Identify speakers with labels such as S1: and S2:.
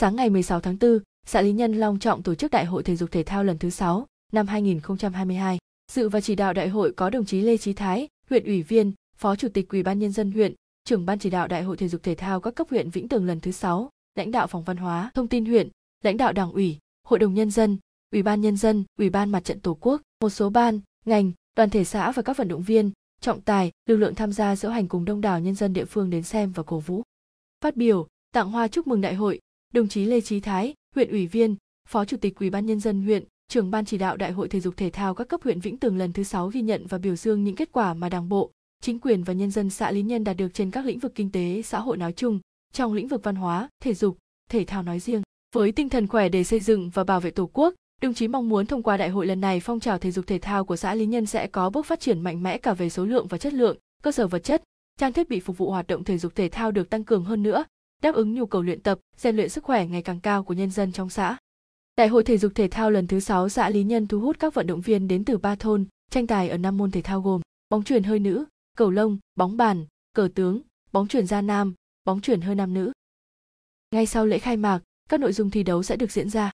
S1: Sáng ngày 16 tháng 4, xã Lý Nhân long trọng tổ chức Đại hội thể dục thể thao lần thứ 6 năm 2022. Dự và chỉ đạo đại hội có đồng chí Lê Chí Thái, huyện ủy viên, Phó Chủ tịch Ủy ban nhân dân huyện, trưởng ban chỉ đạo Đại hội thể dục thể thao các cấp huyện Vĩnh Tường lần thứ 6, lãnh đạo phòng văn hóa, thông tin huyện, lãnh đạo Đảng ủy, Hội đồng nhân dân, Ủy ban nhân dân, Ủy ban mặt trận Tổ quốc, một số ban, ngành, đoàn thể xã và các vận động viên, trọng tài, lực lượng tham gia diễu hành cùng đông đảo nhân dân địa phương đến xem và cổ vũ. Phát biểu, tặng hoa chúc mừng đại hội, đồng chí Lê Trí Thái, huyện ủy viên, Phó Chủ tịch Ủy ban nhân dân huyện, trưởng ban chỉ đạo Đại hội thể dục thể thao các cấp huyện Vĩnh Tường lần thứ 6 ghi nhận và biểu dương những kết quả mà Đảng bộ, chính quyền và nhân dân xã Lý Nhân đạt được trên các lĩnh vực kinh tế, xã hội nói chung, trong lĩnh vực văn hóa, thể dục, thể thao nói riêng. Với tinh thần khỏe để xây dựng và bảo vệ Tổ quốc, đồng chí mong muốn thông qua đại hội lần này phong trào thể dục thể thao của xã Lý Nhân sẽ có bước phát triển mạnh mẽ cả về số lượng và chất lượng, cơ sở vật chất, trang thiết bị phục vụ hoạt động thể dục thể thao được tăng cường hơn nữa, đáp ứng nhu cầu luyện tập, rèn luyện sức khỏe ngày càng cao của nhân dân trong xã. Đại hội thể dục thể thao lần thứ 6 xã Lý Nhân thu hút các vận động viên đến từ ba thôn, tranh tài ở năm môn thể thao gồm bóng chuyền hơi nữ, cầu lông, bóng bàn, cờ tướng, bóng chuyền gia nam, bóng chuyền hơi nam nữ. Ngay sau lễ khai mạc, các nội dung thi đấu sẽ được diễn ra.